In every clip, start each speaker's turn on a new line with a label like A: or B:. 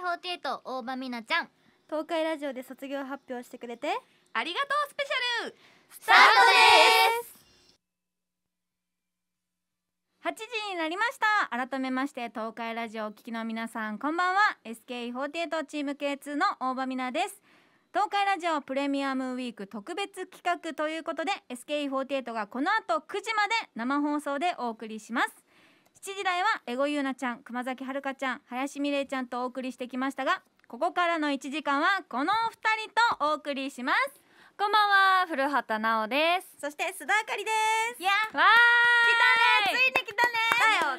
A: 48大場美奈ちゃん東海ラジオで卒業発表してくれてありがとうスペシャルスタートです8時になりました改めまして東海ラジオお聞きの皆さんこんばんは SKE48 チーム K2 の大場美奈です東海ラジオプレミアムウィーク特別企画ということで SKE48 がこの後9時まで生放送でお送りします7時台はエゴゆうなちゃん熊崎遥ちゃん林美玲ちゃんとお送りしてきましたがここからの1時間はこの2人とお送りしますこんばんは古畑奈央ですそして須田あかりですいやわあ。来たねついに来た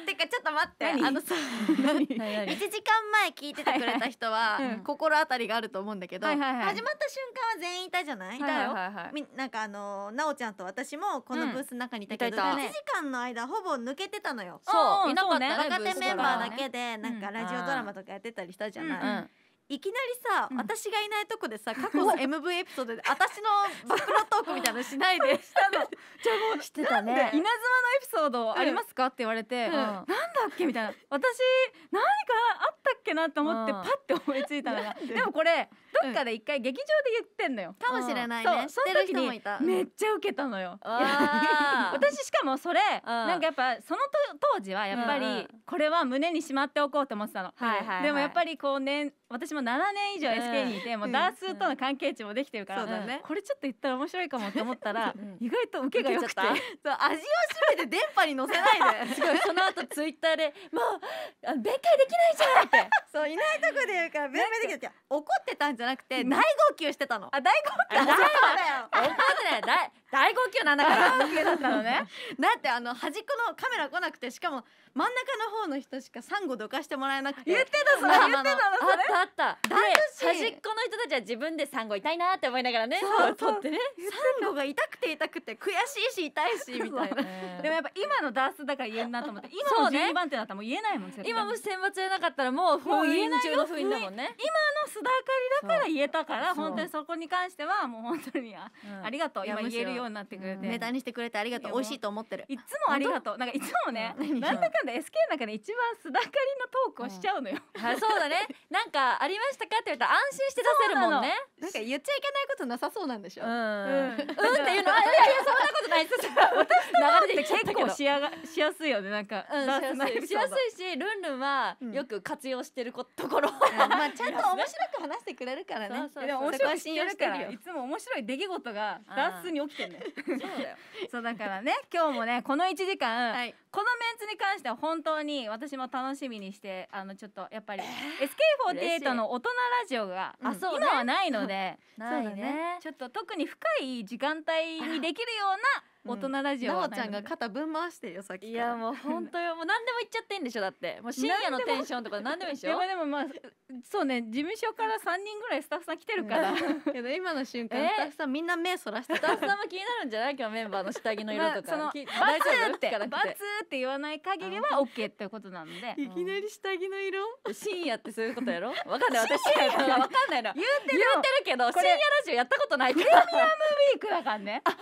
A: ねだよてかちょっと待ってあのさ 一時間前聞いててくれた人は、心当たりがあると思うんだけど、始まった瞬間は全員いたじゃない、はいはい、なんかあの奈央ちゃんと私もこのブースの中にいたけど、うん、時間の間ほぼ抜けてたのよそういなかった、若手メンバーだけでなんかラジオドラマとかやってたりしたじゃない、うんうんいきなりさ、うん私がいないとこでさ 過去の MV エピソードで私のバッラトークみたいなのしないで したのじゃあもうしてたね稲妻のエピソードありますか?」って言われて「うんなんだっけ?」みたいな私何かあったっけなと思ってうんパッて思いついたのがでもこれどっかで一回劇場で言ってんのよ、かもしれないね知そうってる人もいためっちゃウケたのよあー 私しかもそれ、なんかやっぱそのと当時はやっぱううりんこれは胸にしまっておこうと思ってたの、はいはいはいでもやっぱりこうね私もも7年以上 SK にいて、もうダンスとの関係値もできてるから、うんね、これちょっと言ったら面白いかもって思ったら、意外と受けが良くて味を占めて電波に乗せないで その後ツイッターで「もうあ弁解できないじゃん!」って そういないとこで言うから弁明できるって怒ってたんじゃなくて大号泣してたの。あ大号泣怒ってない大号泣なんだから大号泣だったのね だってあの端っこのカメラ来なくてしかも真ん中の方の人しかサンゴどかしてもらえなくて言ってたそれ言ってたのそれあったあった端っこの人たちは自分でサンゴ痛いなって思いながらねそう撮ってねサンゴが痛くて痛くて悔しいし痛いしみたいな、でもやっぱ今のダースだから言えんなと思って今の順番手だったらもう言えないもん、ね、今も選抜じゃなかったらもう封印中の封印だもんね今の須田あかりだから言えたから本当にそこに関してはもう本当にあ,、ありがとう今言えるよようになってくれて、ネタにしてくれてありがとう美味しいと思ってるいつもありがとうなんかいつもねなんだかんだ SK の中で一番須田かりのトークをしちゃうのよ、はそうだねなんかありましたかって言ったら安心して出せるもんねなんか言っちゃいけないことなさそうなんでしょうん、うんっていうのはいやいやそんなことない私す流れて結構しやがしやすいよねなんか、うん、しやすいしルンルンはよく活用してることころ、まあ ちゃんと面白く話してくれるからねでも面白くしてるよいつも面白い出来事がダンスに起きてねそうだよそうだからね 今日もねこの1時間、はい、このメンツに関しては本当に私も楽しみにしてあのちょっとやっぱり、SK48 の大人ラジオが、今はないので、ちょっと特に深い時間帯にできるような大人ラジオはな奈ちゃんが肩ぶん回してよさっきいやもう本当よもう何でも言っちゃってんでしょだって もう深夜のテンションとか何でもいいでしょでもまあそうね事務所から三人ぐらいスタッフさん来てるから、けど 今の瞬間、えー、スタッフさんみんな目そらしてスタッフさんも気になるんじゃない今日メンバーの下着の色とか、まあ、そのバツってバツって言わない限りはオッケーってことなのでいきなり下着の色深夜ってそういうことやろわかんない私 わかんないの言ってるけど深夜ラジオやったことないプレミアムウィークだからねあ。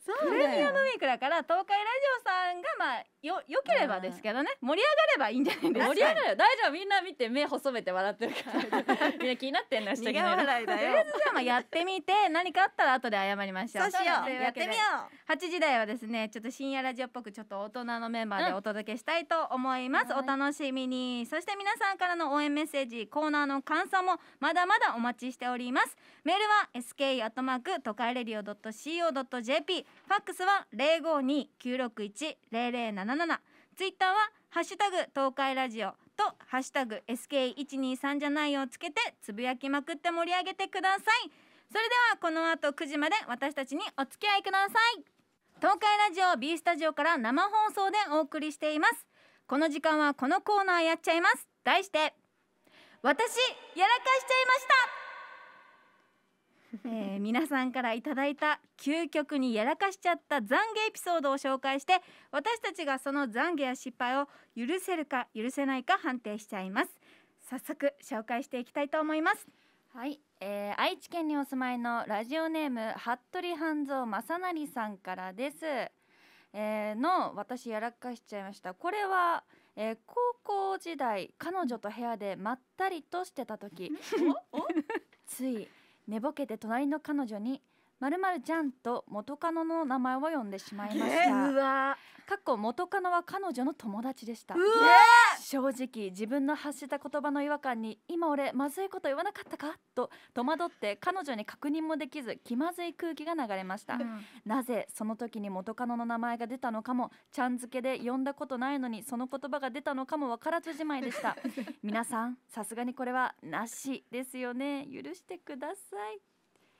A: そうプレミアムウィークだから東海ラジオさんがまあよよければですけどね盛り上がればいいんじゃないですか盛り上がる大丈夫みんな見て目細めて笑ってるからみんな気になってんな下のとりあえずじゃあまあやってみて何かあったら後で謝りましょうそうしようやってみよう8時台はですねちょっと深夜ラジオっぽくちょっと大人のメンバーでお届けしたいと思います、うん、お楽しみにそして皆さんからの応援メッセージコーナーの感想もまだまだお待ちしておりますメールは sk アットマーク都会レディオ .co.jp ファックスは0529610077ツイッターはハッシュタグ東海ラジオとハッシュタグ SK123 じゃないをつけてつぶやきまくって盛り上げてくださいそれではこの後9時まで私たちにお付き合いください東海ラジオ B スタジオから生放送でお送りしていますこの時間はこのコーナーやっちゃいます題して私やらかしちゃいました えー、皆さんからいただいた究極にやらかしちゃった懺悔エピソードを紹介して私たちがその懺悔や失敗を許せるか許せないか判定しちゃいます早速紹介していきたいと思いますはい、えー、愛知県にお住まいのラジオネーム服部半蔵正成さんからです、えー、の私やらかしちゃいましたこれはえー、高校時代彼女と部屋でまったりとしてた時つい寝ぼけて隣の彼女にまるまるちゃんと元カノの名前を呼んでしまいました、うわかっこ元カノは彼女の友達でした正直自分の発した言葉の違和感に今俺まずいこと言わなかったかと戸惑って彼女に確認もできず気まずい空気が流れました、うん、なぜその時に元カノの名前が出たのかもちゃん付けで呼んだことないのにその言葉が出たのかもわからずじまいでした 皆さんさすがにこれはなしですよね許してください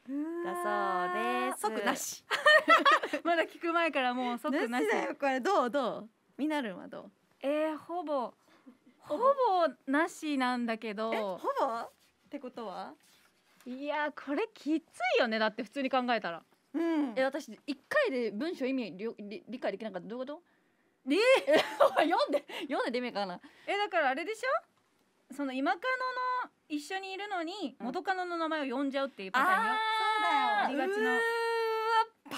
A: だそうです即なし まだ聞く前からもう即なしだよこれどうどうミナルはどうえー、ほぼほぼなしなんだけどほぼってことはいやこれきついよねだって普通に考えたら、うん、え私一回で文章意味りょ理理解できなかったどういうことえー、読んで読んででみかなえだからあれでしょその今カノの一緒にいるのに元カノの名前を呼んじゃうっていうパターンよ、あそうだよありがちの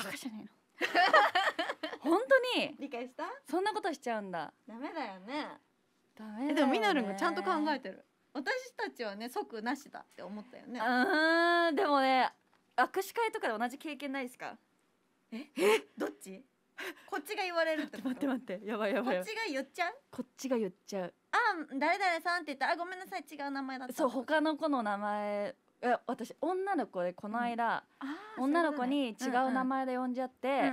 A: バカじゃないの 本当に理解したそんなことしちゃうんだダメだよねダメだよねでもみなるんがちゃんと考えてる私たちはね即なしだって思ったよねうんでもね握手会とかで同じ経験ないですかええどっちこっちが言われるってこと待って待ってやばいやばいこっちが言っちゃうこっちが言っちゃうあ誰々さんって言ったらあごめんなさい違う名前だったそう他の子の名前え私女の子でこの間、うん、女の子に違う名前で呼んじゃって、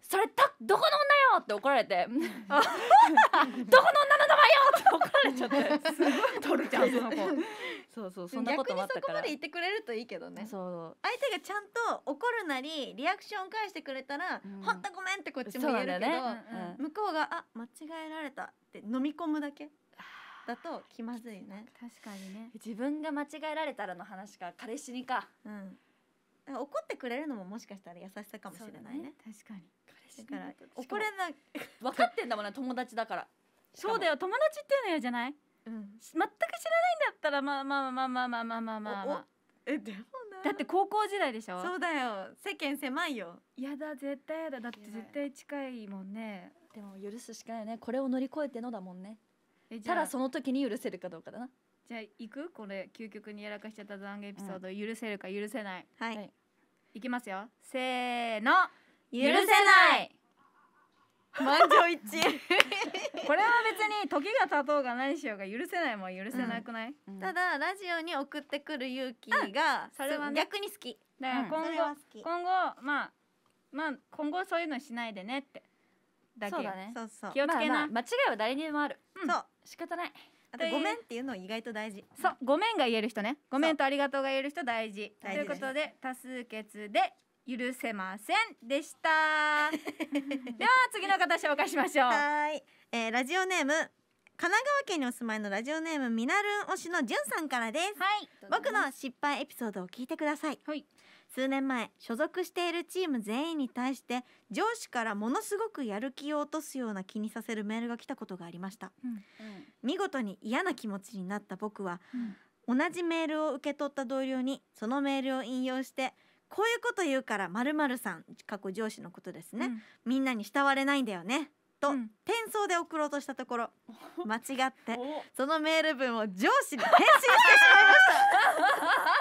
A: それたどこの女よって怒られて どこの女の名前よって怒られちゃってすごい取るじゃんその子 そうそうそんなこともあったから逆にそこまで言ってくれるといいけどねそう相手がちゃんと怒るなりリアクション返してくれたら、うん、本当ごめんってこっちも言えるけど、ねうんうん、向こうがあ間違えられたって飲み込むだけだと気まずいね確かにね自分が間違えられたらの話か彼氏にかうん怒ってくれるのももしかしたら優しさかもしれないね、ね、確かにだから怒れない分かってんだもんね友達だからそうだよ友達っていうのよじゃない、うん、全く知らないんだったらまあまあまあまあまあまあまあまあ、まあ、えでもなだって高校時代でしょそうだよ世間狭いよいやだ絶対やだだって絶対近いもんねでも許すしかないねこれを乗り越えてのだもんねただその時に許せるかどうかだなじゃあ行くこれ究極にやらかしちゃった残悔エピソード、許せるか許せないはい、はいいきますよせーの許せない満場一致 これは別に時が経とうが何しようが許せないもん許せなくない、ただラジオに送ってくる勇気がそれはね逆に好きだから今後、うん好き今後まあまあ今後そういうのしないでねってだけそうだねそうそう気をつけな、まあまあ間違いは誰にでもある、うん、そう仕方ないあとごめんっていうの意外と大事そうごめんが言える人ねごめんとありがとうが言える人大事ということで多数決で許せませんでした では次の方紹介しましょうはい、えー、ラジオネーム神奈川県にお住まいのラジオネームみなるん推しのじゅんさんからです、はい、僕の失敗エピソードを聞いてください、はい、数年前所属しているチーム全員に対して上司からものすごくやる気を落とすような気にさせるメールが来たことがありました、うん、見事に嫌な気持ちになった僕は、うん、同じメールを受け取った同僚にそのメールを引用してこういうこと言うからまるさん過去上司のことですね、うん、みんなに慕われないんだよねと、転送で送ろうとしたところ 間違ってそのメール文を上司に返信してしまいまし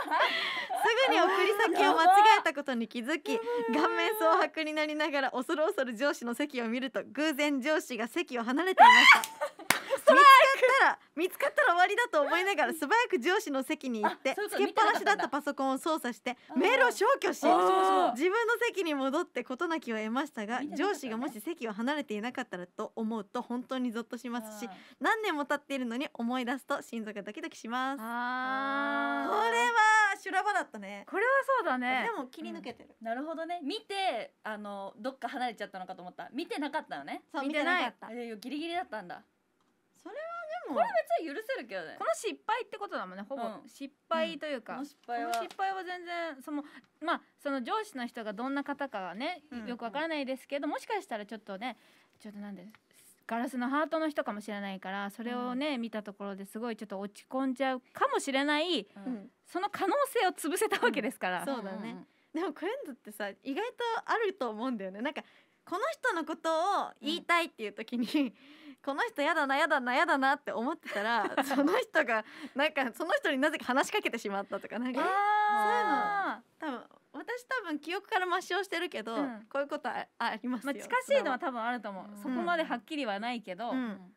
A: た すぐに送り先を間違えたことに気づき顔面蒼白になりながら恐る恐る上司の席を見ると偶然上司が席を離れていました見つから見つかったら終わりだと思いながら素早く上司の席に行ってつけっぱなしだったパソコンを操作してメールを消去し自分の席に戻って事なきを得ましたが上司がもし席を離れていなかったらと思うと本当にぞっとしますし何年も経っているのに思い出すと心臓がドキドキしますこれは修羅場だったねこれはそうだねでも切り抜けてる、うん、なるほどね見てあのどっか離れちゃったのかと思った見てなかったよねそう見てなかったギリギリだったんだそれはもこれ別に許せるけどねこの失敗ってことだもんねほぼ、失敗というか、うん、こ失敗は全然そのまあその上司の人がどんな方かはね、よくわからないですけど、もしかしたらちょっとねちょっとなんでガラスのハートの人かもしれないからそれをね、見たところですごいちょっと落ち込んじゃうかもしれない、その可能性を潰せたわけですから、そうだね、でもクレンズってさ意外とあると思うんだよねなんかこの人のことを言いたいっていう時に、この人やだなやだなやだなって思ってたら その人がなんかその人になぜか話しかけてしまったとかなんかそういうの多分私多分記憶から抹消してるけど、うん、こういうことあありますよ、まあ、近しいのは多分あると思う、うん、そこまではっきりはないけど、うん、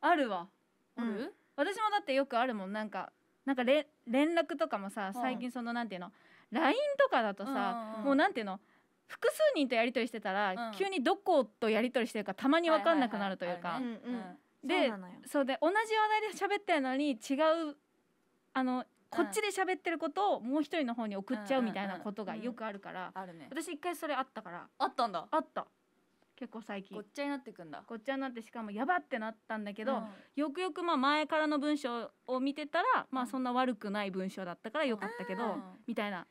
A: あるわ、うん、私もだってよくあるもんなんかなんかれ連絡とかもさ最近そのなんていうの、LINE とかだとさ、もうなんていうの複数人とやり取りしてたら、うん、急にどことやり取りしてるかたまに分かんなくなるというか。でそうで同じ話題で喋ってるのに違うあのこっちで喋ってることをもう一人の方に送っちゃうみたいなことがよくあるから、私一回それあったからあったんだあった結構最近ごっちゃになってくんだごっちゃになってしかもやばってなったんだけど、うん、よくよくまあ前からの文章を見てたら、まあそんな悪くない文章だったからよかったけど、みたいな、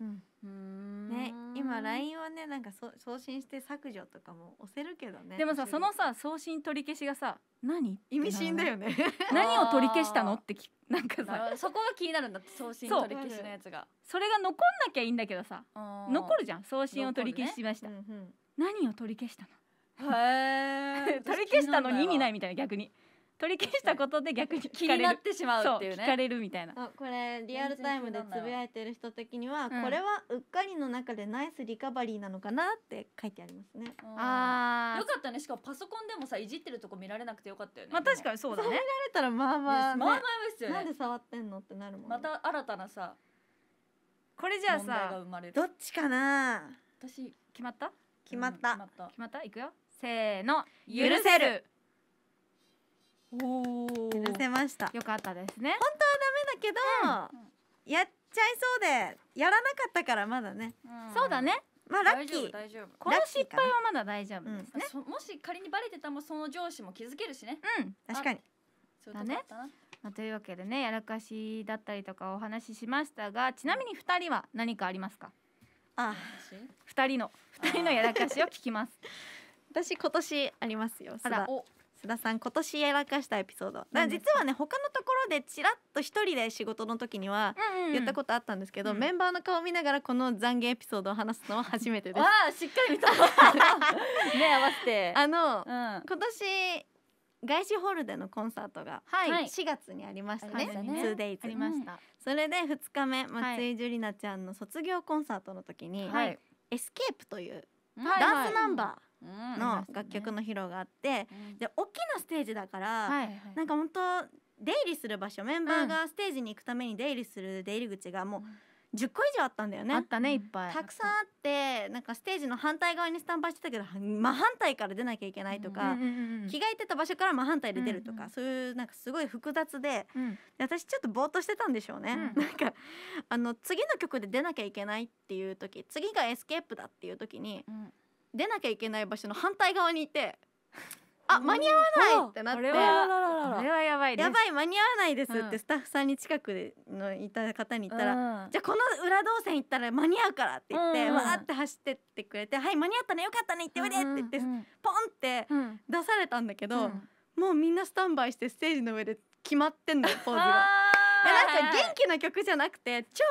A: うん、ね、今 LINE はねなんか送信して削除とかも押せるけどねでもさそのさ送信取り消しがさ何意味深だよね 何を取り消したのってきなんかさそこが気になるんだって送信取り消しのやつがそれが残んなきゃいいんだけどさ残るじゃん送信を取り消しました、ねうんうん、何を取り消したのへ 取り消したのに意味ないみたいな逆に取り消したことで逆に気になってしまうっていうね聞かれるみたいなこれリアルタイムでつぶやいてる人的には、これはうっかりの中でナイスリカバリーなのかなって書いてありますね、うん、あよかったねしかもパソコンでもさいじってるとこ見られなくてよかったよねまあ確かにそうだね見られたらまあまあ、ね、まあまあですよねなんで触ってんのってなるもん、ね、また新たなさこれじゃあさどっちかな私決まった決まった、決まったいくよせーの許せる許せましたよかったですね本当はダメだけど、うん、やっちゃいそうでやらなかったからまだね、うん、そうだねまあラッキー大丈夫この失敗はまだ大丈夫ですね、うん、もし仮にバレてたもその上司も気づけるしねうん確かにそうだねまあ、というわけでねやらかしだったりとかお話ししましたがちなみに2人は何かありますかああ2人の2人のやらかしを聞きます 私今年ありますよあらお須田さん今年やらかしたエピソードだ実はね他のところでちらっと一人で仕事の時には言ったことあったんですけど、うんうん、メンバーの顔見ながらこの懺悔エピソードを話すのは初めてです。あしっかり見たね 合わせてあの、うん、今年外資ホールでのコンサートが4月にありましたね。2 days ありました。それで2日目松井樹里奈ちゃんの卒業コンサートの時に、エスケープというダンスナンバー。の楽曲の披露があって、うん、で大きなステージだから、はいはい、なんか本当出入りする場所メンバーがステージに行くために出入りする出入り口がもう、10個以上あったんだよねあったねいっぱいたくさんあってなんかステージの反対側にスタンバイしてたけど真反対から出なきゃいけないとか、うんうんうん、着替えてた場所から真反対で出るとか、うんうん、そういうなんかすごい複雑でうん、で私ちょっとぼーっとしてたんでしょうね、うん、なんかあの次の曲で出なきゃいけないっていう時次がエスケープだっていう時に、うん、出なきゃいけない場所の反対側にいてあ間に合わないってなってこれはやばいやばい間に合わないですってスタッフさんに近くのいた方に言ったら、うん、じゃあこの裏動線行ったら間に合うからって言って、うん、わって走ってってくれて「はい間に合ったねよかったね行っておいで」って言って、うん、ポンって出されたんだけど、もうみんなスタンバイしてステージの上で決まってんだ、ポーズが。なんか元気な曲じゃなくて超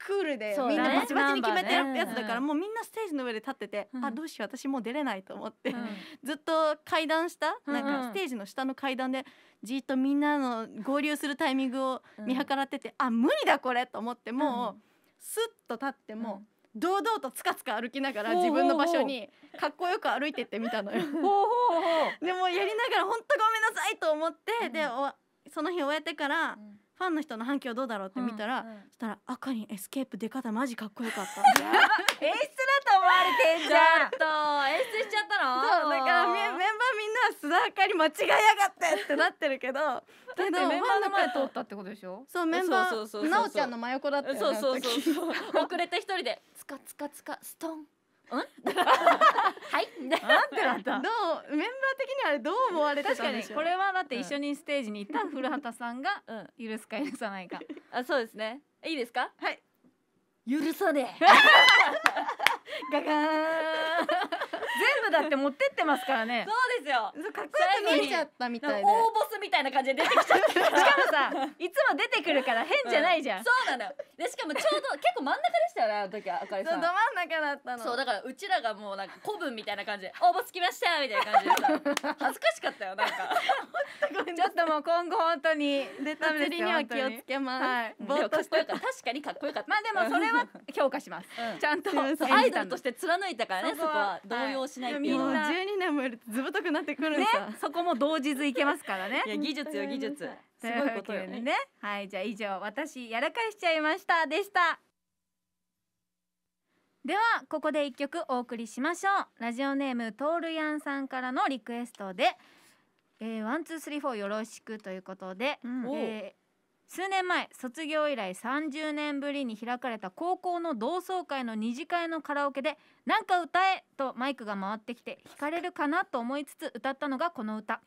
A: クールでみんなバチバチに決めてるやつだからもうみんなステージの上で立ってて、あどうしよう私もう出れないと思って、ずっと階段下なんかステージの下の階段でじっとみんなの合流するタイミングを見計らってて、あ無理だこれと思ってもうスッと立っても堂々とつかつか歩きながら自分の場所にかっこよく歩いてってみたのよ でもやりながら本当ごめんなさいと思って、でその日終えてから、うんファンの人の反響どうだろうって見たら、うんうん、そしたら赤にエスケープ出方マジかっこよかった演出だと思われてんじゃんと演出しちゃったのそうだからメンバーみんな須田あかり間違いやがってってなってるけどだってメンバーの前通ったってことでしょそうメンバーなおちゃんの真横だったよね遅れて一人でつかつかつかストン はいなってなったどうメンバー的にはどう思われてたかんでにこれはだって一緒にステージにいた古畑さんが許すか許さないか あそうですねいいですかはい許さねえ ガガーン全部だって持ってってますからねそうですよかっこよく見えちゃったみたいで大ボスみたいな感じで出てきちゃったしかもさいつも出てくるから変じゃないじゃん、うん、そうなのでしかもちょうど結構真ん中でしたよねあの時はかりさんど真ん中だったのそうだからうちらがもうなんか古文みたいな感じで「応募つきました」みたいな感じでさ恥ずかしかったよなんかちょっともう今後本当に出た釣りには気をつけます、はい、ぼーっして確かにかっこよかったまあでもそれは評価します、うん、ちゃんとアイドルとして貫いたからねそこは動揺しないっていうのは12年もいるとずぶとくなってくるねそこも同時ずいけますからねいや技術よ技術すごいことよねねはいじゃあ以上私やらかしちゃいましたでしたではここで一曲お送りしましょうラジオネームトールヤンさんからのリクエストで「ワンツースリーフォーよろしく」ということで、うん、えー、数年前卒業以来30年ぶりに開かれた高校の同窓会の二次会のカラオケで「なんか歌え!」とマイクが回ってきて弾かれるかなと思いつつ歌ったのがこの歌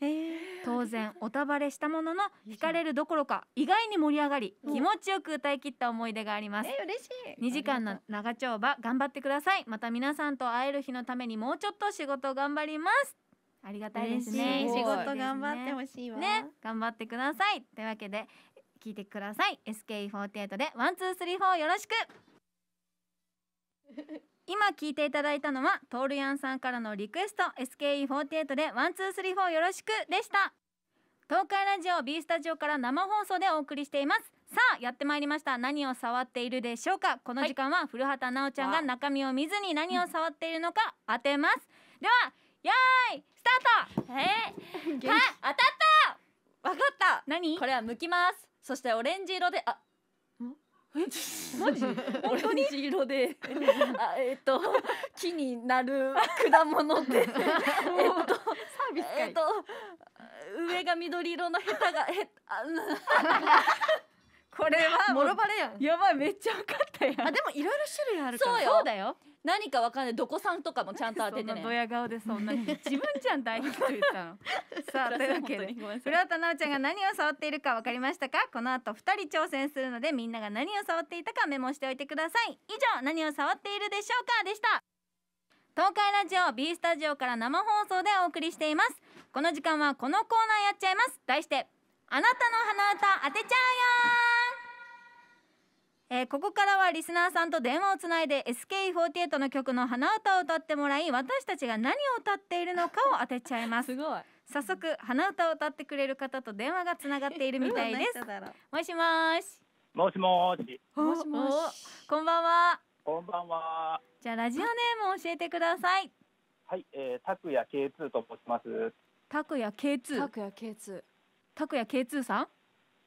A: 当然おたばれしたものの弾かれるどころか意外に盛り上がり気持ちよく歌い切った思い出があります嬉しい2時間の長丁場頑張ってくださいまた皆さんと会える日のためにもうちょっと仕事頑張りますありがたいですね。仕事頑張ってほしいわね。頑張ってください。というわけで、聞いてください SKE48 でワンツースリーフォーよろしく 今聞いていただいたのはトールヤンさんからのリクエスト SKE48 でワンツースリーフォーよろしくでした東海ラジオ B スタジオから生放送でお送りしていますさあやってまいりました何を触っているでしょうかこの時間は古畑奈央ちゃんが中身を見ずに何を触っているのか 当てますではよーいスタートえー、はい当たったわかった何これは剥きますそしてオレンジ色であえ マジ オレンジ色で あえっ、と木になる果物でえっとえっ、と上が緑色のヘタがへあ、うんこれはもろばれやんやばいめっちゃ分かったやんあでもいろいろ種類あるからそうだよ何かわかんないどこさんとかもちゃんと当ててねドヤ顔でそんな自分じゃん大ヒット言ったの さあというわけで古畑奈央ちゃんが何を触っているかわかりましたかこの後二人挑戦するのでみんなが何を触っていたかメモしておいてください以上何を触っているでしょうかでした東海ラジオ B スタジオから生放送でお送りしていますこの時間はこのコーナーやっちゃいます題してあなたの鼻歌当てちゃうよえー、ここからはリスナーさんと電話をつないで SKE48 の曲の花歌を歌ってもらい私たちが何を歌っているのかを当てちゃいます すごい早速花歌を歌ってくれる方と電話がつながっているみたいです もしもしもしもしもしもしこんばんはこんばんはじゃあラジオネームを教えてくださいはい、えー、拓也 K2 と申します拓也 K2 拓也 K2 拓也 K2 さん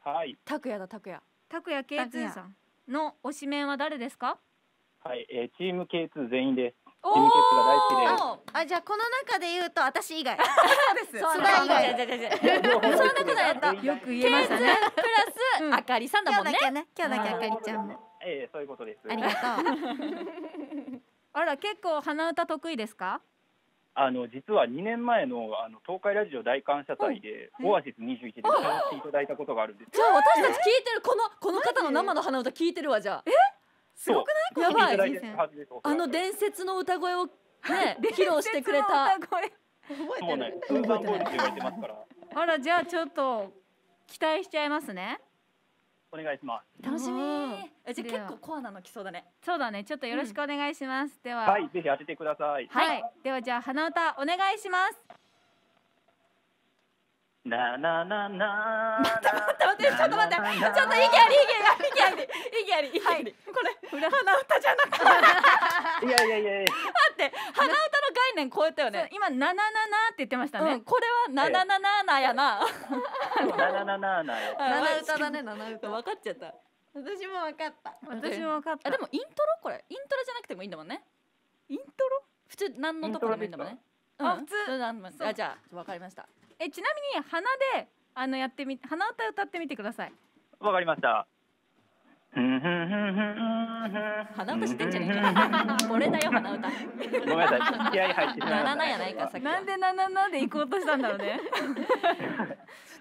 A: はい拓也だ拓也拓也 K2 さんの推しメンは誰ですかはい、えー、チーム K2 全員ですチーム K2 が大好きですあじゃあこの中で言うと私以外そうです そうだ以外そんなことやったよく言えましたねプラス、うん、あかりさんだもんね今日だけあかりちゃんもええー、そういうことですありがとう あら結構鼻歌得意ですかあの実は2年前のあの東海ラジオ大感謝祭で、オアシス21で歌っていただいたことがあるんですじゃあ私たち聞いてるこのこの方の生の鼻歌聞いてるわじゃあえ
B: すごくないやばい
A: あの伝説の歌声をね披露してくれた覚えてるあらじゃあちょっと期待しちゃいますねお願いします。楽しみ。えじゃ結構コアなの来そうだね。そうだね。ちょっとよろしくお願いします。では、はい、ぜひ当ててください。はい。ではじゃ鼻歌お願いします。なななな。待って待ってちょっと待って。ちょっといきありいきありいきありいきあり。い、これ鼻歌じゃなくて。いやいやいやいや。待って鼻歌の概念超えたよね。今なななって言ってましたね。これはなななななやな。七七七七七歌だね七歌。分かっちゃった。私も分かった。私も分かった。でもイントロこれイントロじゃなくてもいいんだもんね。イントロ？普通何のところでいいんだもんね。あ普通。あじゃあ分かりました。えちなみに鼻であのやってみ鼻歌歌ってみてください。わかりました。鼻歌してんじゃねえか。これだよ鼻歌。ごめんなさい。気合入ってな。七やないかさなんでな七で行こうとしたんだろうね。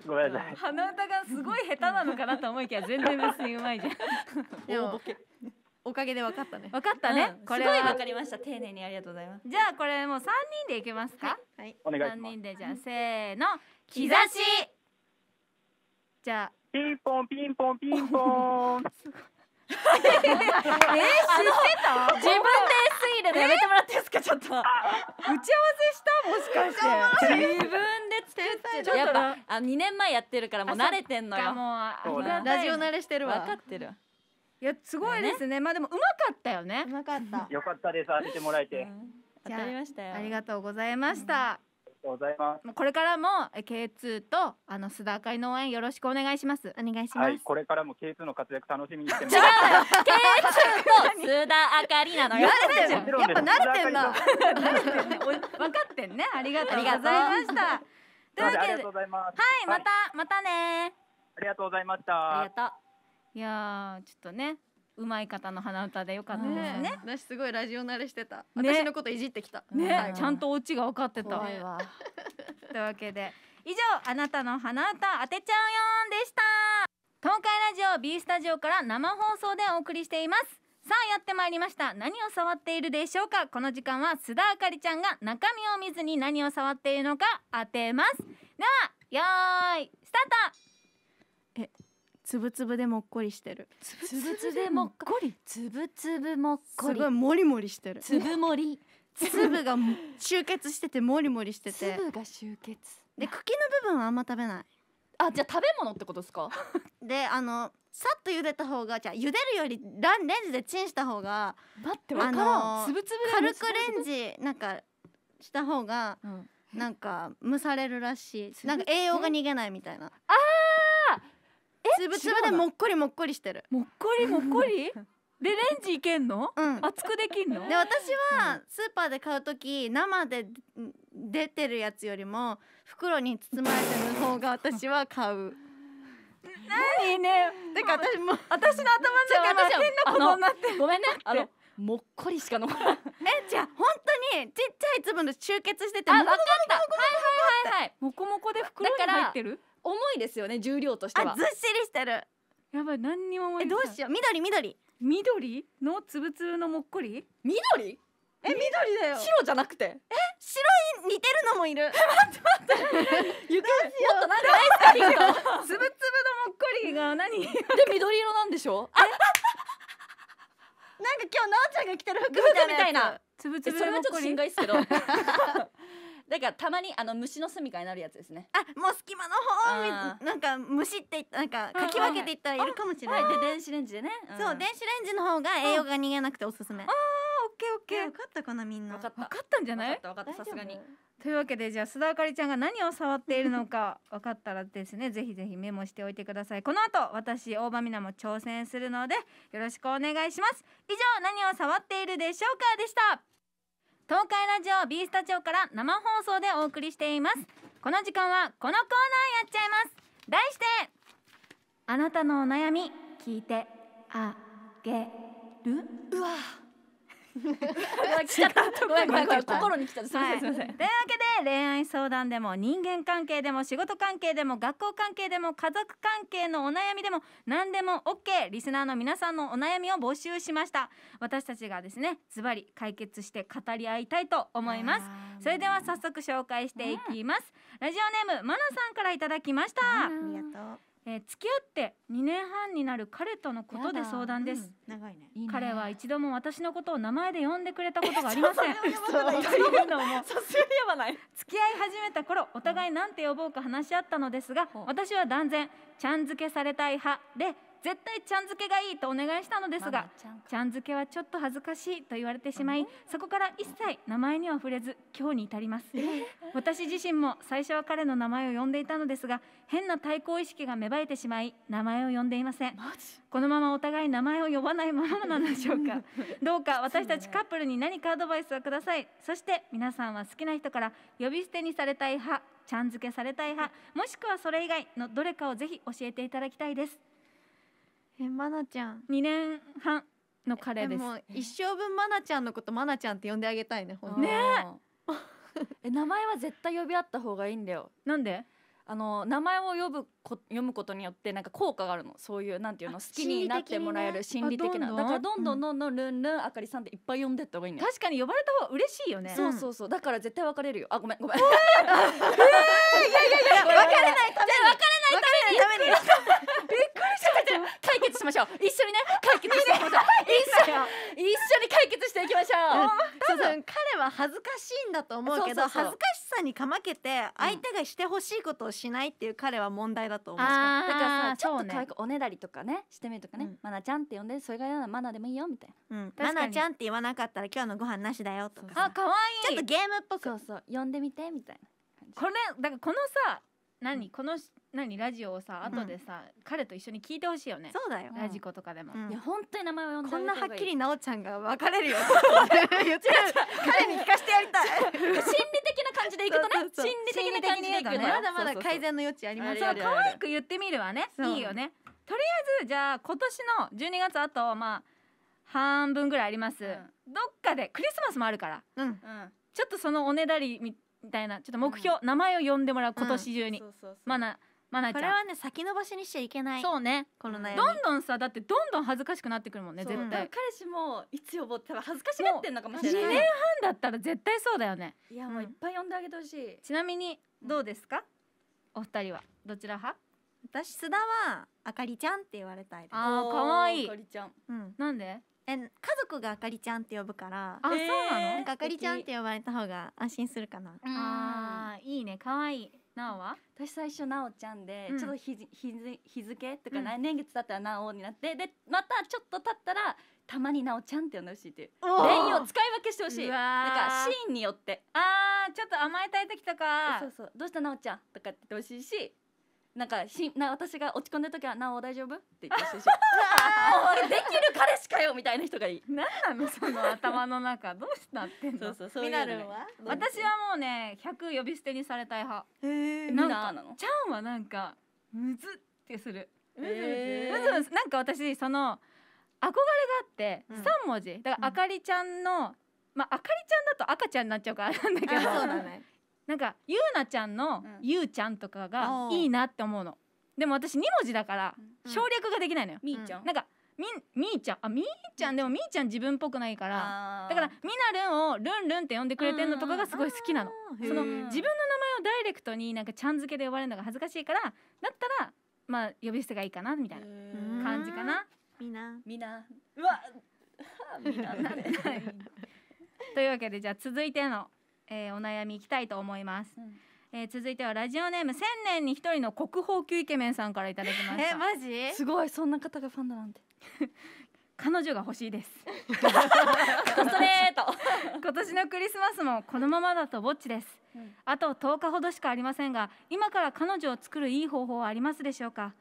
A: ごめんなさい。鼻歌がすごい下手なのかなと思いきや全然別に上手いじゃん。でもおかげで分かったね。分かったね。これは分かりました。丁寧にありがとうございます。じゃあこれもう三人で行けますか。はい。お願いします。三人でじゃあせーの。兆し。じゃあ。ピンポンピンポンピンポン。えー、知ってた自分で推理でやめてもらっていいですかちょっと打ち合わせしたもしかして自分で作ってやっぱあ2年前やってるからもう慣れてんのよラジオ慣れしてるわ分かってるいやすごいですねまあでもうまかったよねうまかったよかったです当ててもらえてわかりましたよありがとうございました、とうございます。これからも K2 とあの須田会の応援よろしくお願いします。お願いします。はい、これからも K2 の活躍楽しみにしてます。違す。うよ K2 と須田あかりなのよやっぱ慣れてんな分 かってんねありがとうございましたというわけではいまいまたまたねありがとうございました。ありがとういやーちょっとねうまい方の鼻歌でよかったですね。ね私すごいラジオ慣れしてた。私のこといじってきた。ね、ねちゃんとオチが分かってた。というわけで、以上あなたの鼻歌当てちゃうよんでした。東海ラジオ B スタジオから生放送でお送りしています。さあやってまいりました何を触っているでしょうかこの時間は須田あかりちゃんが中身を見ずに何を触っているのか当てますではよーいスタートえつぶつぶでもっこりしてるつぶつぶでもっこりつぶつぶもっこりすごいもりもりしてるつぶもり粒が集結しててもりもりしてて粒が集結で茎の部分はあんま食べないあじゃあ食べ物ってことですか であのさっと茹でた方がじゃ茹でるよりランレンジでチンした方が待ってわからんつぶつぶ軽くレンジなんかした方が、うん、なんか蒸されるらしいなんか栄養が逃げないみたいなああつぶつぶでもっこりもっこりしてるもっこりもっこり でレンジいけんの、うん、熱くできんので私はスーパーで買うとき生で出てるやつよりも袋に包まれてる方が私は買うなにねだか私も私の頭の中変なことになってごめんねあのもっこりしか残らないえじゃあ本当にちっちゃい粒の集結しててあ分かったはいはいはいはいもこもこで袋に入ってる重いですよね重量としてはあずっしりしてるやばい何にも思いどうしよう緑緑緑のつぶつぶのもっこり緑え緑だよ白じゃなくてえ白い似てるのもいる 待って待ってゆかしもっとなんかつぶつぶのもっこりが何 で緑色なんでしょなんか今日なおちゃんが着てる服みたいなつぶつぶそれはちょっと心外ですけど だからたまにあの虫の住みかになるやつですねあもう隙間のあ方なんか虫ってなんかかき分けていったらいるかもしれない、で電子レンジでね、うんそう電子レンジの方が栄養が逃げなくておすすめあオッケーオッケー分かったかなみんな分かった分かったんじゃない分かったさすがにというわけでじゃあ須田あかりちゃんが何を触っているのか分かったらですねぜひぜひメモしておいてくださいこの後私大場美奈も挑戦するのでよろしくお願いします以上何を触っているでしょうかでした東海ラジオ B スタジオから生放送でお送りしていますこの時間はこのコーナーやっちゃいます題してあなたのお悩み聞いてあげるうわ来ちゃったごめん心に来ちゃった、はい、ませんというわけで恋愛相談でも人間関係でも仕事関係でも学校関係でも家族関係のお悩みでも何でも OK リスナーの皆さんのお悩みを募集しました私たちがですねズバリ解決して語り合いたいと思いますそれでは早速紹介していきます、うん、ラジオネームマナさんからいただきましたありがとうえー、付き合って2年半になる彼とのことで相談です、うん、長いね彼は一度も私のことを名前で呼んでくれたことがありません付き合い始めた頃お互い何て呼ぼうか話し合ったのですが、うん、私は断然ちゃん付けされたい派で絶対ちゃん漬けがいいとお願いしたのですがちゃん漬けはちょっと恥ずかしいと言われてしまいそこから一切名前には触れず今日に至ります 私自身も最初は彼の名前を呼んでいたのですが変な対抗意識が芽生えてしまい名前を呼んでいませんこのままお互い名前を呼ばないままなんでしょうか どうか私たちカップルに何かアドバイスをくださいそして皆さんは好きな人から呼び捨てにされたい派ちゃん付けされたい派もしくはそれ以外のどれかをぜひ教えていただきたいですえまなちゃん二年半のカレーですもう一生分まなちゃんのことまなちゃんって呼んであげたいねほんね え名前は絶対呼び合った方がいいんだよなんであの名前を呼ぶこ読むことによってなんか効果があるのそういうなんていうの好きになってもらえる心理的な、ね、だからどんどんどんどんルンルンあかりさんっていっぱい呼んでった方がいいんだよ確かに呼ばれた方が嬉しいよね、そうそうそうだから絶対別れるよあごめんごめん、えー、えー、いやいやいや別れないために別れないためにびっ 解決しましょう一緒にね解決していきましょう一緒に解決していきましょう、多分彼は恥ずかしいんだと思うけど恥ずかしさにかまけて相手がしてほしいことをしないっていう彼は問題だと思う、だからさちょっと可愛くおねだりとかねしてみるとかね、まなちゃんって呼んでそれが嫌なマナでもいいよみたいな、まなちゃんって言わなかったら今日のご飯なしだよとかあ可愛いちょっとゲームっぽくそうそう呼んでみてみたいなこれだからこのさ何この何ラジオをさ後でさ、彼と一緒に聞いてほしいよねそうだよラジコとかでも、いや本当に名前を呼んでこんなはっきりなおちゃんが別れるよ 言っ 彼に聞かしてやりたい 心理的な感じでいくとね心理的な感じでいくと、ね、まだまだ改善の余地ありますそう可愛く言ってみるわねいいよねとりあえずじゃあ今年の12月あとまあ半分ぐらいあります、うん、どっかでクリスマスもあるから、うん、ちょっとそのおねだりみみたいなちょっと目標、うん、名前を呼んでもらう今年中に、うん、マナマナちゃんこれはね先延ばしにしちゃいけないそうねこの悩どんどんさだってどんどん恥ずかしくなってくるもんね絶対、彼氏もいつ呼ぼうって多恥ずかしがってんのかもしれない2年半だったら絶対そうだよねいやもういっぱい呼んであげてほしい、ちなみにどうですかお二人はどちら派私須田はあかりちゃんって言われたいあーかわいいあかりちゃん、うん、なんでえ家族があかりちゃんって呼ぶからあ、そうなのあかりちゃんって呼ばれた方が安心するかなああいいね可愛いいなおは私最初なおちゃんで、うん、ちょっと日日日付とか、ね、年月だったらなおになってでまたちょっと経ったらたまになおちゃんって呼んでほしいっていう連用使い分けしてほしいなんかシーンによってああちょっと甘えたい時とかそうそうどうしたなおちゃんとかって言ってほしいしなんかしな私が落ち込んる時は「なお大丈夫?」って言って「しいできる彼氏かよ!」みたいな人がいい。何なのその頭の中どうしたってんのそうそうそう私はもうね100呼び捨てにされたい派。へえミちゃんはなんかむずってする。むずむずなんか私その憧れがあって3文字だからあかりちゃんの、まああかりちゃんだと赤ちゃんになっちゃうからなんだけど。そうだねなんかゆうなちゃんの「ゆうちゃん」とかがいいなって思うの、でも私2文字だから省略ができないのよ、みーちゃんなんかみみーちゃんあみーちゃんでもみーちゃん自分っぽくないからだからみなるんをルンルンって呼んでくれてんのとかがすごい好きなの、その自分の名前をダイレクトになんかちゃん付けで呼ばれるのが恥ずかしいからだったらまあ呼び捨てがいいかなみたいな感じかなみなみなうわみな というわけでじゃあ続いてのえー、お悩みいきたいと思います、うん、えー、続いてはラジオネーム千年に一人の国宝級イケメンさんからいただきましたえマジすごいそんな方がファンだなんて 彼女が欲しいですストレート 今年のクリスマスもこのままだとぼっちです、うん、あと10日ほどしかありませんが今から彼女を作るいい方法はありますでしょうか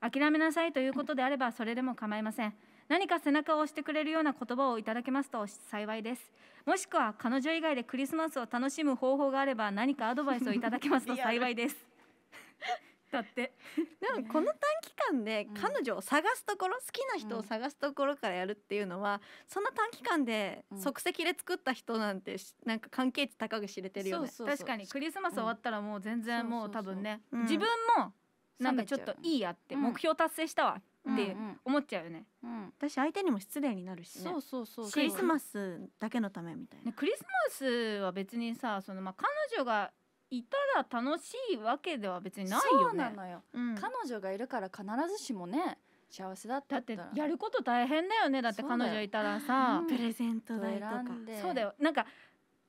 A: 諦めなさいということであればそれでも構いません、何か背中を押してくれるような言葉をいただけますと幸いですもしくは彼女以外でクリスマスを楽しむ方法があれば何かアドバイスをいただけますと幸いです だってでもこの短期間で彼女を探すところ、うん、好きな人を探すところからやるっていうのは、そんな短期間で即席で作った人なんてなんか関係値高く知れてるよね確かにクリスマス終わったらもう全然もう多分ね、自分も
B: なんかちょっとい
A: いやって目標達成したわ、って思っちゃうよね、うん、私相手にも失礼になるし、ね、そうそうそうクリスマスだけのためみたいな、ね、クリスマスは別にさその、まあ、彼女がいたら楽しいわけでは別にないよねよ、うん、彼女がいるから必ずしもね幸せだっただってやること大変だよねだって彼女いたらさ、うん、プレゼント代とかそうだよなんか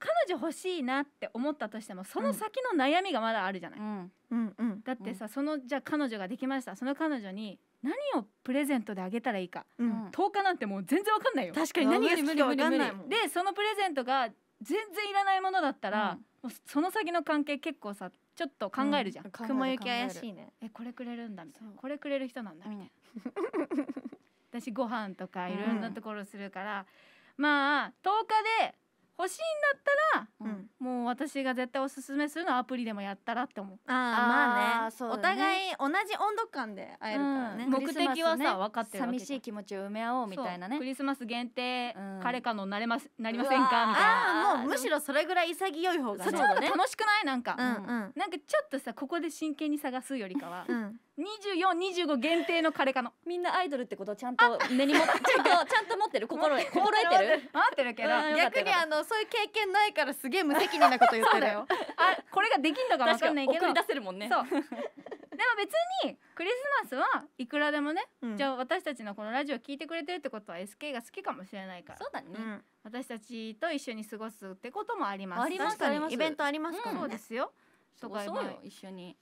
A: 彼女欲しいなって思ったとしてもその先の悩みがまだあるじゃない、うんうんうん、だってさ、そのじゃあ彼女ができましたその彼女に何をプレゼントであげたらいいか、うん、10日なんてもう全然わかんないよ確かに何が好きか分かんないでそのプレゼントが全然いらないものだったら、うん、その先の関係結構さちょっと考えるじゃん、雲行き怪しいねえこれくれるんだみたいなこれくれる人なんだみたいな、私ご飯とかいろんなところするから、まあ10日で欲しいんだったら、うんもう私が絶対おすすめするのはアプリでもやったらって思う。ああまあねそうだお互い同じ温度感で会えるからね、うん目的はさ分かってるわけ寂しい気持ちを埋め合おうみたいなねクリスマス限定、うん彼かのなれますなりませんかみたいなああもうむしろそれぐらい潔い方がそっちの方が楽しくないなんか、うんうんなんかちょっとさここで真剣に探すよりかは、うん2425限定のカレカのみんなアイドルってことちゃんと目に持って ちゃんとちゃんと持ってる心得心得てる待ってるけど逆にあのそういう経験ないからすげえ無責任なこと言ってるよあこれができんのか分かんないけど送り出せるもんねそうでも別にクリスマスはいくらでもね、うん、じゃあ私たちのこのラジオ聞いてくれてるってことは SK が好きかもしれないからそうだね、うん、私たちと一緒に過ごすってこともありますありますイベントありますから、ねうん、そうですよ
B: 過ごそうよ一
A: 緒に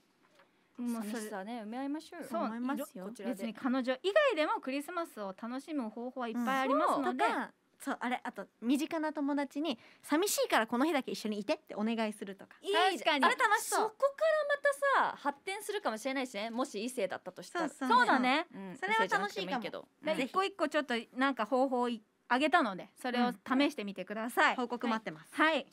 A: 寂しさね埋め合いましょうそう思いますよ別に彼女以外でもクリスマスを楽しむ方法はいっぱいありますので、うん、そうあれあと身近な友達に寂しいからこの日だけ一緒にいてってお願いするとか確かにあれ楽しそうそこからまたさ発展するかもしれないしねもし異性だったとしたらそうだね、うん、それは楽しいかもけど、うん、一個一個ちょっとなんか方法あげたのでそれを試してみてください、うん、報告待ってますはい、はい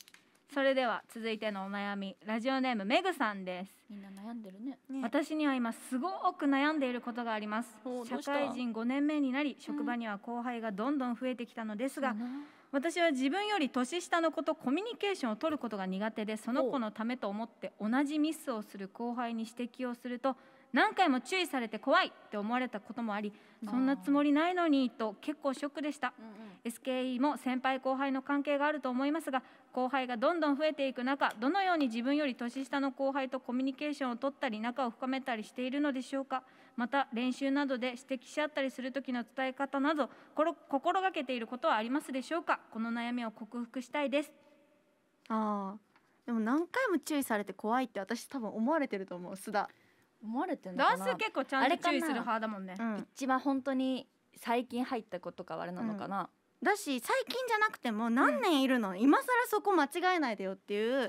A: それでは続いてのお悩みラジオネームめぐさんですみんな悩んでるね私には今すごく悩んでいることがあります社会人5年目になり職場には後輩がどんどん増えてきたのですが、私は自分より年下の子とコミュニケーションを取ることが苦手でその子のためと思って同じミスをする後輩に指摘をすると何回も注意されて怖いって思われたこともありそんなつもりないのにと結構ショックでした、うんうん、SKE も先輩後輩の関係があると思いますが後輩がどんどん増えていく中どのように自分より年下の後輩とコミュニケーションを取ったり仲を深めたりしているのでしょうかまた練習などで指摘し合ったりする時の伝え方など心がけていることはありますでしょうかこの悩みを克服したいですあでも何回も注意されて怖いって私多分思われてると思う須田思われてんのかな男性結構ちゃんと注意する派だもんね、うん、一番本当に最近入った子とかはあれなのかな、うん、だし最近じゃなくても何年いるの、うん、今更そこ間違えないでよっていう例えば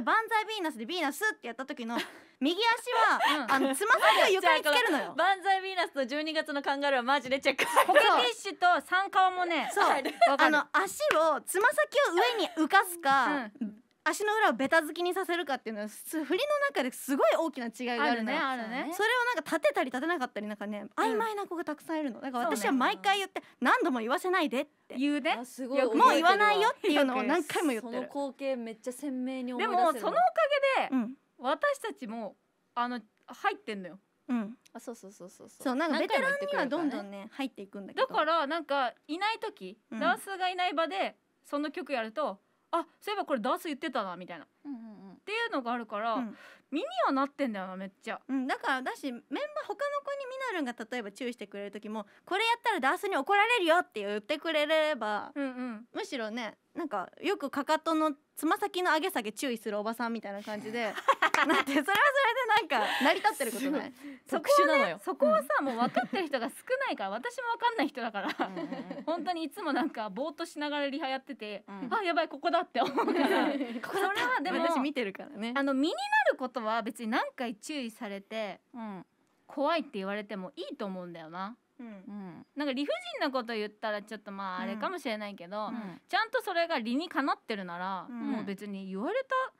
A: 「万歳ヴィーナス」で「ヴィーナス」ってやった時の 右足は、うん、あのつま先を床につけるのよ。万歳ヴィーナスと12月のカンガルーはマジでチェック。ポケティッシュと三顔もね。そう。あの足をつま先を上に浮かすか、うん、足の裏をベタ好きにさせるかっていうのは振りの中ですごい大きな違いがあるねあるねそれをなんか立てたり立てなかったりなんかね曖昧な子がたくさんいるのだから私は毎回言って何度も言わせないでって言うねもう言わないよっていうのを何回も言ってるその光景めっちゃ鮮明にでもそのおかげで私たちもあの入ってんのようん、あそうそうそうそうそうなんかベテランにはどんどんね入っていくんだけどだからなんかいない時、ダンスがいない場でその曲やるとあそういえばこれダース言ってたなみたいな、うんうんうん、っていうのがあるから、うん、身にはなってんだよなめっちゃ、うん、だからだしメンバー他の子にミナルンが例えば注意してくれる時もこれやったらダースに怒られるよって言ってくれれば、うんうん、むしろねなんかよくかかとのつま先の上げ下げ注意するおばさんみたいな感じで なんてそれはそれでなんか成り立ってることないそこは、ね、そこはさ、うん、もう分かってる人が少ないから私も分かんない人だから本当にいつもなんかぼーっとしながらリハやってて、うん、あやばいここだって思うから それはでも私見てるからねあの身になることは別に何回注意されて、うん、怖いって言われてもいいと思うんだよな。うん、なんか理不尽なこと言ったらちょっとまああれかもしれないけど、うん、ちゃんとそれが理にかなってるなら、うん、もう別に言われた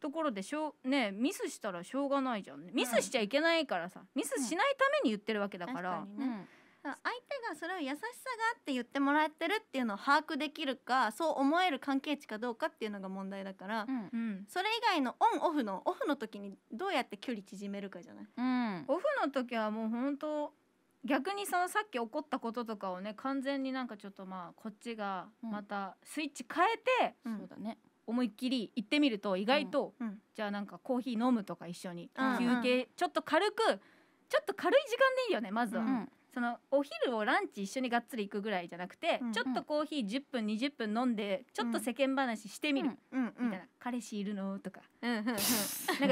A: ところでしょねミスしたらしょうがないじゃんミスしちゃいけないからさミスしないために言ってるわけだから。相手がそれを優しさがあって言ってもらってるっていうのを把握できるかそう思える関係値かどうかっていうのが問題だから、それ以外のオンオフのオフの時にどうやって距離縮めるかじゃない、オフの時はもう本当逆にそのさっき起こったこととかをね完全になんかちょっとまあこっちがまたスイッチ変えて、そうだね思いっきり行ってみると意外と、うんうん、じゃあなんかコーヒー飲むとか一緒に、うんうん、休憩ちょっと軽くちょっと軽い時間でいいよねまずは、うん、そのお昼をランチ一緒にがっつり行くぐらいじゃなくて、うんうん、ちょっとコーヒー10分20分飲んでちょっと世間話してみる、うん、みたいな、うんうん、彼氏いるの?」とか、うんうん なんか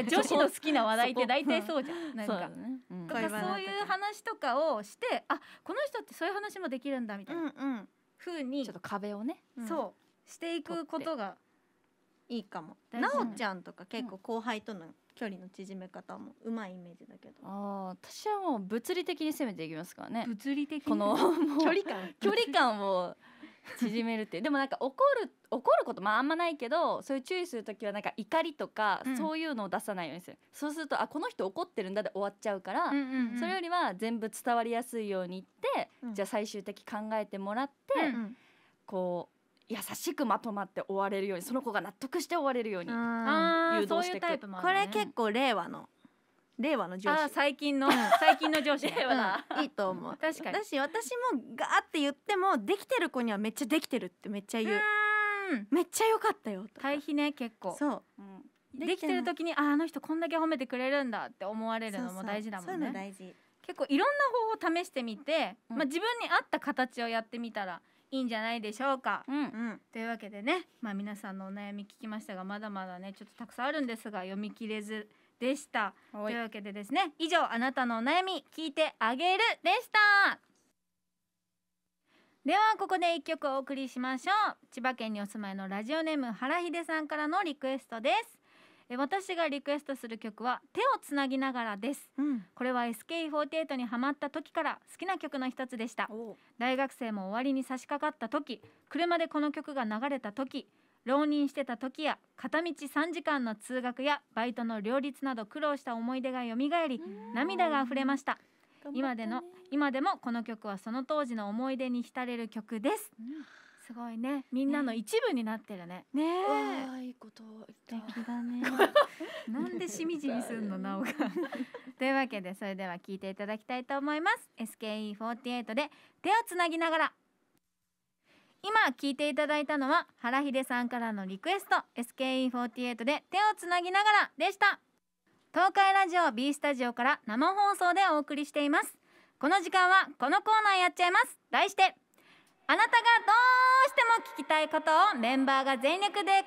A: 女子の好きな話題って 大体そうじゃん。なんか、ねうん、とかそういう話とかをしてあこの人ってそういう話もできるんだみたいな、うんうん、ふうにちょっと壁をね、そうしていくことがいいかも。なおちゃんとか結構後輩との距離の縮め方もうまいイメージだけどああ私はもう物理的に攻めていきますからね物理的この距離感 距離感を縮めるってでもなんか怒る怒ることまああんまないけどそういう注意する時はなんか怒りとか、そういうのを出さないようにするそうするとあこの人怒ってるんだで終わっちゃうから、うんうんうん、それよりは全部伝わりやすいように言って、うん、じゃあ最終的考えてもらって、うんうん、こう優しくまとまって終われるようにその子が納得して終われるように誘導していくういう、ね、これ結構令和の令和の上司最近の 最近の上司、うん、いいと思う確かに私もガーって言ってもできてる子にはめっちゃできてるってめっちゃ言うめっちゃ良かったよ対比ね結構そう、うん、できてる時にああの人こんだけ褒めてくれるんだって思われるのも大事だもんね結構いろんな方法を試してみて、うん、まあ、自分に合った形をやってみたらいいんじゃないでしょうか、うん、というわけでね、まあ、皆さんのお悩み聞きましたがまだまだねちょっとたくさんあるんですが読み切れずでしたというわけでですね以上あなたのお悩み聞いてあげるでしたではここで一曲お送りしましょう千葉県にお住まいのラジオネーム原秀さんからのリクエストですえ私がリクエストする曲は手をつなぎながらです、うん、これは s k 4 8にハマった時から好きな曲の一つでした大学生も終わりに差し掛かった時車でこの曲が流れた時浪人してた時や片道3時間の通学やバイトの両立など苦労した思い出が蘇り涙が溢れました今での今でもこの曲はその当時の思い出に浸れる曲です、うんすごいねみんなの一部になってるねねえいいこと素敵だね なんでしみじみすんの なおがというわけでそれでは聞いていただきたいと思います SKE48 で手をつなぎながら今聞いていただいたのは原秀さんからのリクエスト SKE48 で手をつなぎながらでした東海ラジオ B スタジオから生放送でお送りしていますこの時間はこのコーナーやっちゃいます題してあなたがどうしても聞きたいことをメンバーが全力で答えるで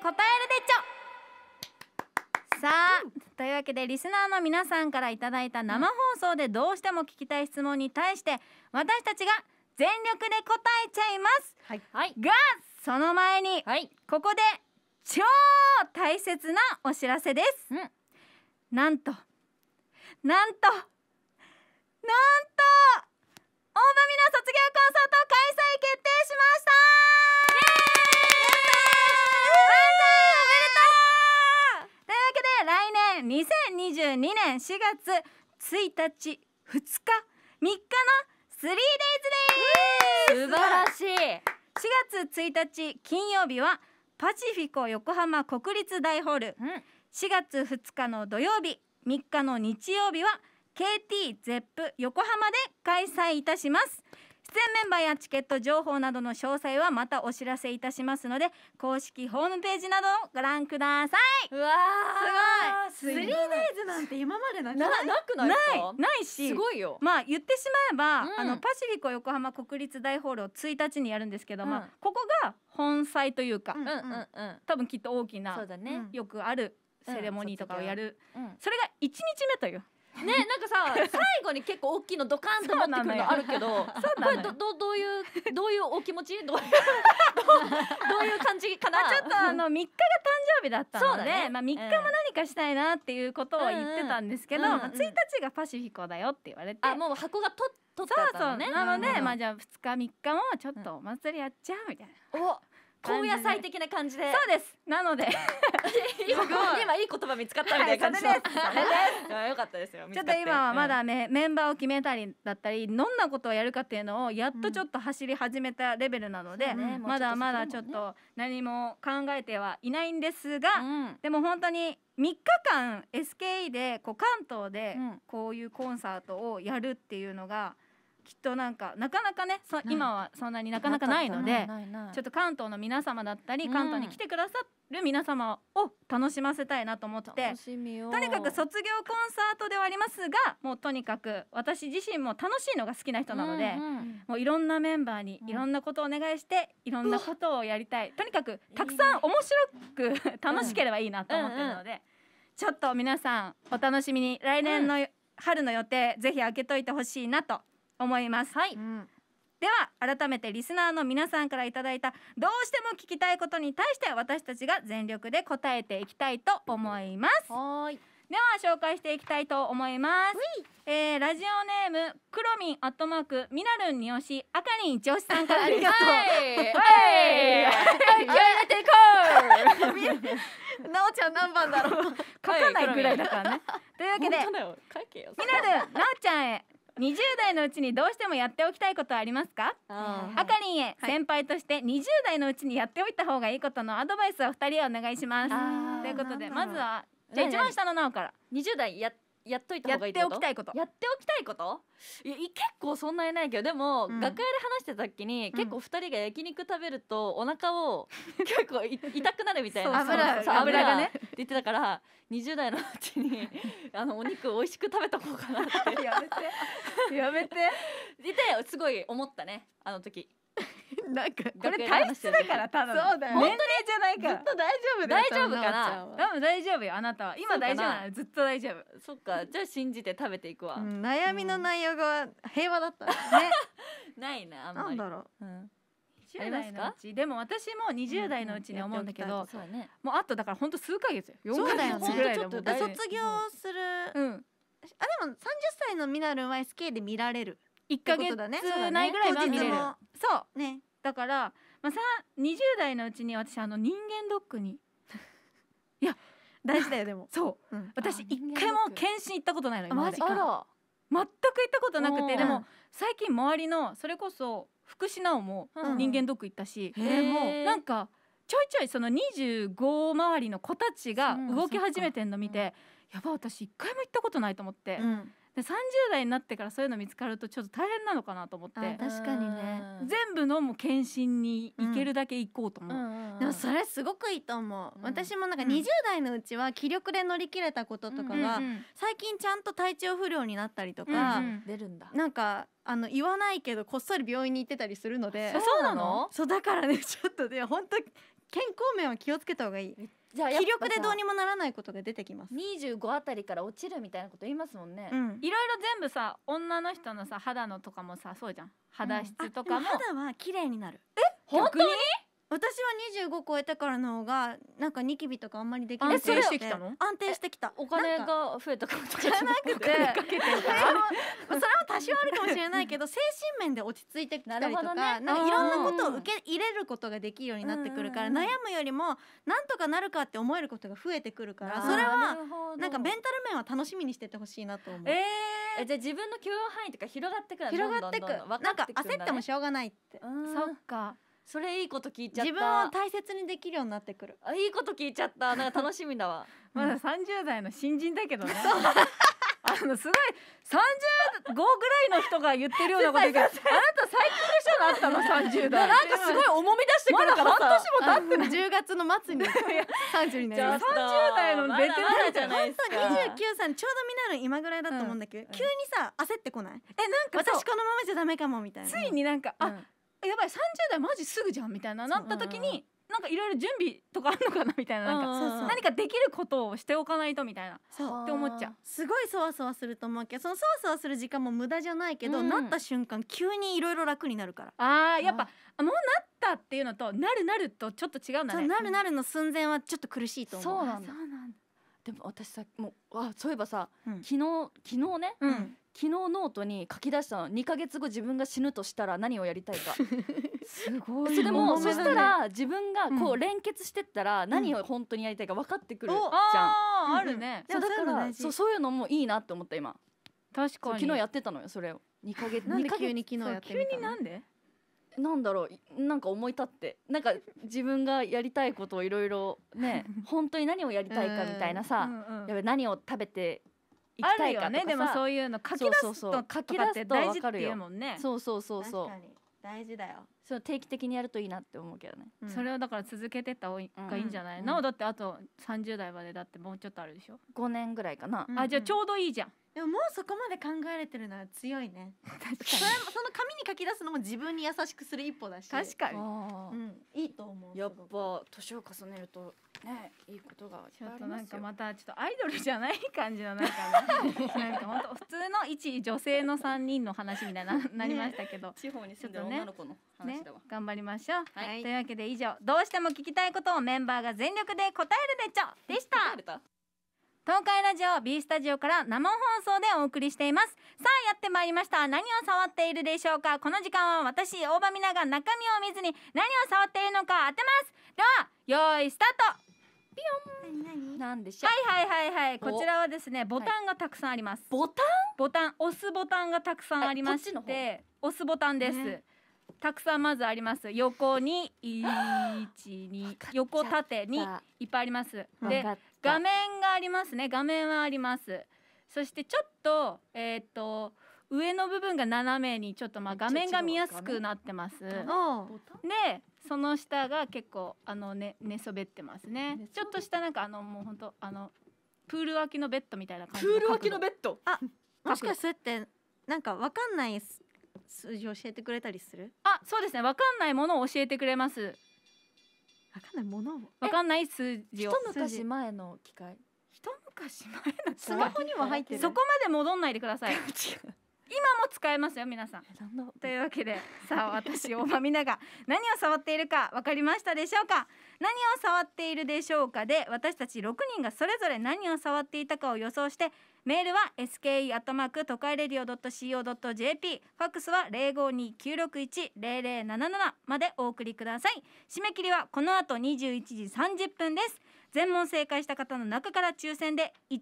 A: ちょさあというわけでリスナーの皆さんからいただいた生放送でどうしても聞きたい質問に対して私たちが全力で答えちゃいます、はい、がその前に、はい、ここで超大切なお知らせです、うん、なんとなんとなんと大場美奈卒業コンサート開催決定しましたというわけで来年2022年4月1日2日3日の 3days です素晴らしい4月1日金曜日はパシフィコ横浜国立大ホール、うん、4月2日の土曜日3日の日曜日は「KT ゼップ横浜で開催いたします出演メンバーやチケット情報などの詳細はまたお知らせいたしますので公式ホームページなどをご覧くださいうわーすごい 3days なんて今までなくないなくないないしすごいよまあ言ってしまえば、うん、あのパシフィコ横浜国立大ホールを1日にやるんですけど、うん、まあここが本祭というか、うんうんうん多分きっと大きなそうだ、ね、よくあるセレモニーとかをやる、うんそれが1日目というねなんかさ最後に結構大きいのドカンと持ってくるのあるけどこれどどどういうどういうお気持ち どういうどういう感じかな、ちょっとあの三日が誕生日だったので、ね、まあ、三日も何かしたいなっていうことを言ってたんですけど、一日がパシフィコだよって言われて、うもう箱がとっ取った、ね、そうそうなので、まあじゃ二日三日もちょっとお祭りやっちゃうみたいな。お高野菜的な感じでそうですなので 今今いい言葉見つかったみたいな感じ、はい、でよかったですよちょっと今はまだね、うん、メンバーを決めたりだったりどんなことをやるかっていうのをやっとちょっと走り始めたレベルなので、うんまだまだちょっと何も考えてはいないんですが、うん、でも本当に3日間 SKE でこう関東でこういうコンサートをやるっていうのが、きっとなんかなかなかね今はそんなになかなかないのでちょっと関東の皆様だったり、関東に来てくださる皆様を楽しませたいなと思ってとにかく卒業コンサートではありますがもうとにかく私自身も楽しいのが好きな人なので、うんうん、もういろんなメンバーにいろんなことをお願いして、いろんなことをやりたい、とにかくたくさん面白く楽しければいいなと思ってるので、うんうんうん、ちょっと皆さんお楽しみに来年の、春の予定ぜひ開けといてほしいなと思います。はい、うんでは改めてリスナーの皆さんからいただいたどうしても聞きたいことに対して私たちが全力で答えていきたいと思いますはいでは紹介していきたいと思いますえー、ラジオネームクロミンアットマークミナルンによしあかりん女子さんからありがとうはいはい。てこう。なおちゃん何番だろう 書かないぐらいだからねというわけでみなるなおちゃんへ20代のうちにどうしてもやっておきたいことはありますかあかりんへ先輩として20代のうちにやっておいた方がいいことのアドバイスを二人お願いしますということでまずはじゃあ一番下のなおから20代やっやっといた方がいいってことやっておきたいことやっておきたいこといや結構そんなにないけどでも、うん、楽屋で話してた時に、うん、結構2人が焼肉食べるとお腹を 結構い痛くなるみたいな油がねって言ってたから20代のうちに あのお肉美味しく食べとこうかなってやめてやめて ですごい思ったねあの時。なんかこれ体質だからただそうだよ本当にじゃないからずっと大丈夫だよ大丈夫かな多分大丈夫よあなたは今大丈夫ずっと大丈夫そっかじゃあ信じて食べていくわ、悩みの内容が平和だったね ないなあんまりなんだろう、
B: 20代のう
A: ちでも私も20代のうちに思うんだけど、もうあとだから本当数ヶ月よ4ヶ月ぐらいだもん卒業する、あでも30歳のミナルンは SK で見られる一か月ないぐらいは見れる、そうねだから、まあ、20代のうちに私あの人間ドックに いや大事だよでもそう、私一回も検診行ったことないの今まか。全く行ったことなくてでも最近周りのそれこそ福祉直も人間ドック行ったし、でもなんかちょいちょいその25周りの子たちが動き始めてんの見て、やば私一回も行ったことないと思って、で30代になってからそういうの見つかるとちょっと大変なのかなと思って確かにね全部のもう検診に行けるだけ行こうと思う、うんうん、でもそれすごくいいと思う、私もなんか20代のうちは気力で乗り切れたこととかが、最近ちゃんと体調不良になったりとか、出るんだなんかあの言わないけどこっそり病院に行ってたりするのでそうなのそうだからねちょっとで本当健康面は気をつけた方がいいじゃあ気力でどうにもならないことが出てきます25あたりから落ちるみたいなこと言いますもんね、いろいろ全部さ女の人のさ肌のとかもさそうじゃん肌質とかも、うん、肌は綺麗になるえ本当に私は25超えてからの方がなんかニキビとかあんまりできない安定してきたの安定してきたお金が増えたかもしれなくてそれは多少あるかもしれないけど精神面で落ち着いてきたりとか,、ね、なんかいろんなことを受け入れることができるようになってくるから、うん、悩むよりもなんとかなるかって思えることが増えてくるからそれはなんかメンタル面は楽しみにしててほしいなと思う。えーえじゃあ自分の許容範囲とか広がってく広がってく、なんか焦ってもしょうがないってそっかそれいいこと聞いちゃった自分を大切にできるようになってくるあいいこと聞いちゃったなんか楽しみだわ まだ三十代の新人だけどねあのすごい三十五ぐらいの人が言ってるようなこと言うけどあなた最近の人があったの三十代 なんかすごい重み出してくるから半年も経ってな十月の末に30になりました30代のベテランじゃないですか本当29歳ちょうどみんなの今ぐらいだと思うんだけど、うん、急にさ焦ってこない、うん、えなんか私このままじゃダメかもみたいなついになんか、うん、あやばい30代マジすぐじゃんみたいななった時に、うなんかいろいろ準備とかあるのかなみたいななんか何かできることをしておかないとみたいなって思っちゃうすごいそわそわすると思うけどそのそわそわする時間も無駄じゃないけど、うん、なった瞬間急にいろいろ楽になるからあーやっぱもうなったっていうのとなるなるとちょっと違うんだねなるなるの寸前はちょっと苦しいと思うそうなんだでも私さもうあそういえばさ、うん、昨日昨日ね、うん、昨日ノートに書き出したの2か月後自分が死ぬとしたら何をやりたいか すごいそれも、そしたら自分がこう連結してったら何を本当にやりたいか分かってくるじゃん、うん、ああるね、うん、だからそうそういうのもいいなって思った今確かに昨日やってたのよそれを2か月なんで急に昨日やってみたの急になんでなんだろうなんか思い立ってなんか自分がやりたいことをいろいろね 本当に何をやりたいかみたいなさ、うんうん、やべ何を食べて行きたいかとかねでもそういうの書き出すと書き出すと大事っていうもんねそうそうそうそう大事だよそう定期的にやるといいなって思うけどね、うん、それをだから続けてった方がいいんじゃないの、うん、だってあと30代までだってもうちょっとあるでしょ5年ぐらいかな、あじゃあちょうどいいじゃんでももうそこまで考えれてるのは強いね確かにそその紙に書き出すのも自分に優しくする一歩だし確かに、うん、いいと思うやっぱ年を重ねるとねいいことがちょっとなんかまたちょっとアイドルじゃない感じの なんかなんか本当普通の一女性の三人の話みたいななりましたけど、ね、地方に住んでる女の子の話だわ、ねね、頑張りましょう、はい、というわけで以上どうしても聞きたいことをメンバーが全力で答えるでちょでした東海ラジオ B スタジオから生放送でお送りしていますさあやってまいりました何を触っているでしょうかこの時間は私大場美奈が中身を見ずに何を触っているのか当てますでは用意スタートピヨン何んでしょうはいはいはいはいこちらはですねボタンがたくさんあります、はい、ボタンボタン押すボタンがたくさんありまして、はい、押すボタンです、ねたくさんまずあります横に12横縦にいっぱいありますで画面がありますね画面はありますそしてちょっとえっ、ー、と上の部分が斜めにちょっとまあ画面が見やすくなってますでその下が結構あのね寝そべってますねちょっと下なんかあのもう本当あのプール脇のベッドみたいな感じプール脇のベッドあもしかしてなんかわかんない数字教えてくれたりするあそうですねわかんないものを教えてくれますわかんないものをわかんない数字を一昔前の機械一昔前の スマホにも入ってるそこまで戻んないでください違う 今も使えますよ皆さんというわけでさあ私大まみなが何を触っているか分かりましたでしょうか何を触っているでしょうかで私たち6人がそれぞれ何を触っていたかを予想してメールは SKE アットマーク都会レディオドット .co.jp ファックスは零五二九六一零零七七までお送りください締め切りはこの後二十一時三十分です全問正解した方の中から抽選で一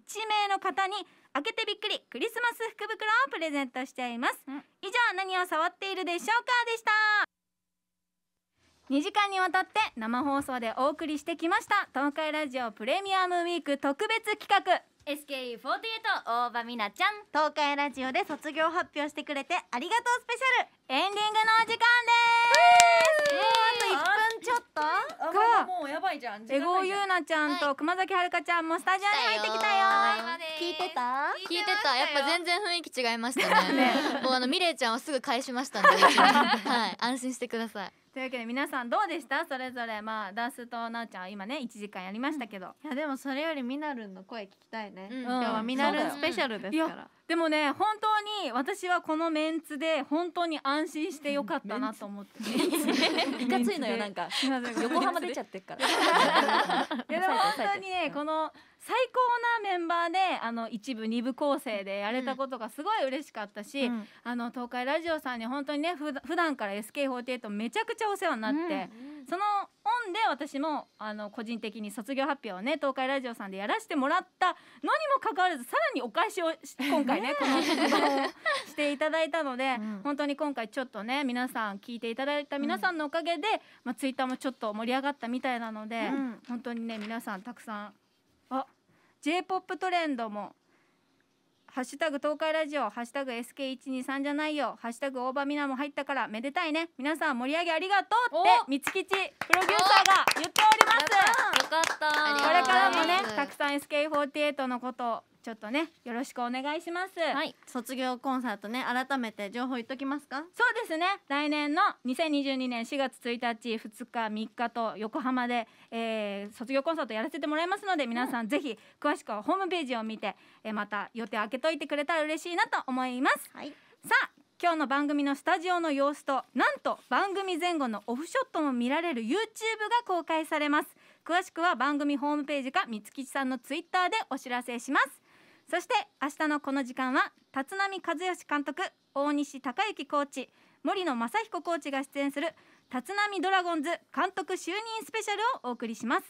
A: 名の方に開けてびっくりクリスマス福袋をプレゼントしています、以上何を触っているでしょうかでした2時間にわたって生放送でお送りしてきました東海ラジオプレミアムウィーク特別企画 SKE48 大場美奈ちゃん東海ラジオで卒業発表してくれてありがとうスペシャルエンディングのお時間ですもうあと一分ちょっとかもうやばいじゃんエゴゆうなちゃんと熊崎遥ちゃんもスタジオに入ってきたよ聞いてた聞いてたやっぱ全然雰囲気違いましたねねもうあのミレイちゃんはすぐ返しましたんで はい安心してくださいというわけで皆さんどうでしたそれぞれまあダンスとなおちゃんは今ね1時間やりましたけど、いやでもそれよりみなるんの声聞きたいね、うん今日はみなるんスペシャルですから、でもね本当に私はこのメンツで本当に安心してよかったなと思っていかついのよなんか横浜出ちゃってから いやでも本当にねこの最高なメンバーであの一部二部構成でやれたことがすごい嬉しかったし、うん、あの東海ラジオさんに本当にねふ普段から SK48 めちゃくちゃお世話になって、うんその恩で私もあの個人的に卒業発表をね東海ラジオさんでやらせてもらったのにもかかわらずさらにお返しを今回ねねこの言をしていただいたので、うん、本当に今回ちょっとね皆さん聞いていただいた皆さんのおかげで、うん、まあ、ツイッターもちょっと盛り上がったみたいなので、うん、本当にね皆さんたくさんあ J−POP トレンドもハッシュタグ東海ラジオ、ハッシュタグ s k 一二三じゃないよ、ハッシュタグ大場みなも入ったからめでたいね。皆さん盛り上げありがとうって、みつきちプロデューサーが言っております。よかった。これからもね、たくさん s k イトのことちょっとねよろしくお願いしますはい卒業コンサートね改めて情報言っときますかそうですね来年の2022年4月1日2日3日と横浜で、えー、卒業コンサートやらせてもらいますので皆さんぜひ詳しくはホームページを見て、えー、また予定開けといてくれたら嬉しいなと思います、はい、さあ今日の番組のスタジオの様子となんと番組前後のオフショットも見られる YouTube が公開されます詳しくは番組ホームページか三月さんのツイッターでお知らせしますそして明日のこの時間は立浪和義監督大西隆之コーチ森野正彦コーチが出演する立浪ドラゴンズ監督就任スペシャルをお送りします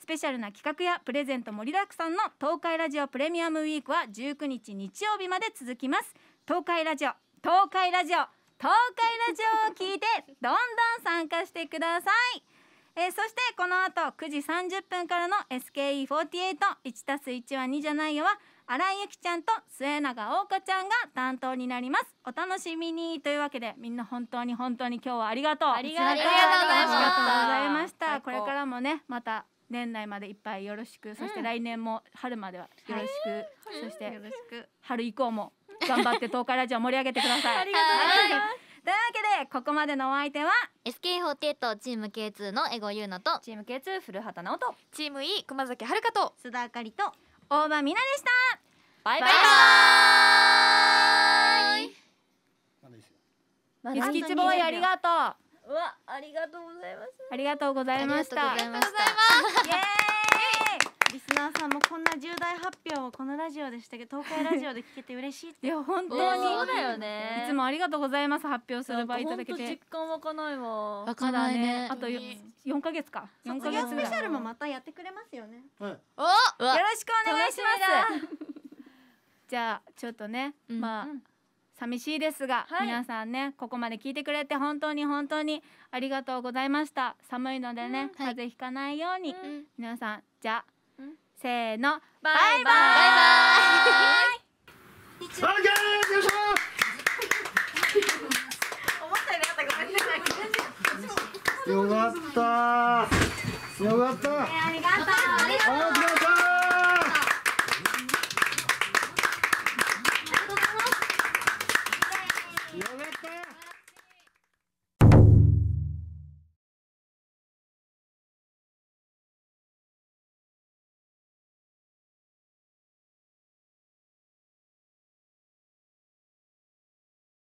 A: スペシャルな企画やプレゼント盛りだくさんの東海ラジオプレミアムウィークは19日日曜日まで続きます東海ラジオ東海ラジオ東海ラジオを聞いてどんどん参加してくださいえー、そしてこの後9時30分からの SKE481 1たす1は2じゃないよは新井由紀ちゃんと末永桜花ちゃんが担当になりますお楽しみにというわけでみんな本当に本当に今日はありがとうありがとうございましたこれからもねまた年内までいっぱいよろしく、うん、そして来年も春まではよろしく、はい、そしてよろしく春以降も頑張って東海ラジオ盛り上げてくださいありがとうございます、というわけでここまでのお相手は SK48 チーム K2 のエゴユーノとチーム K2 古畑直人チーム E 熊崎遥と須田あかりと大場美奈でしたバイバイバイバイスキッチボーイありがとううわありがとうございますありがとうございましたありがとうございますイエーーさんもこんな重大発表をこのラジオでしたけど東海ラジオで聞けて嬉しいっていや本当に、そうだよねいつもありがとうございます発表する場いただけて実感湧かないわ湧かないね、ね、あと4か月か4か月スペシャルもまたやってくれますよね、はい、およろしくお願いしますじゃあちょっとね、うん、まあ、うん寂しいですが、はい、皆さんねここまで聞いてくれて本当に本当にありがとうございました寒いのでね、うん、風邪ひかないように、皆さんじゃあせーのバイバイバイバイよかったよかった、とう。ありがとう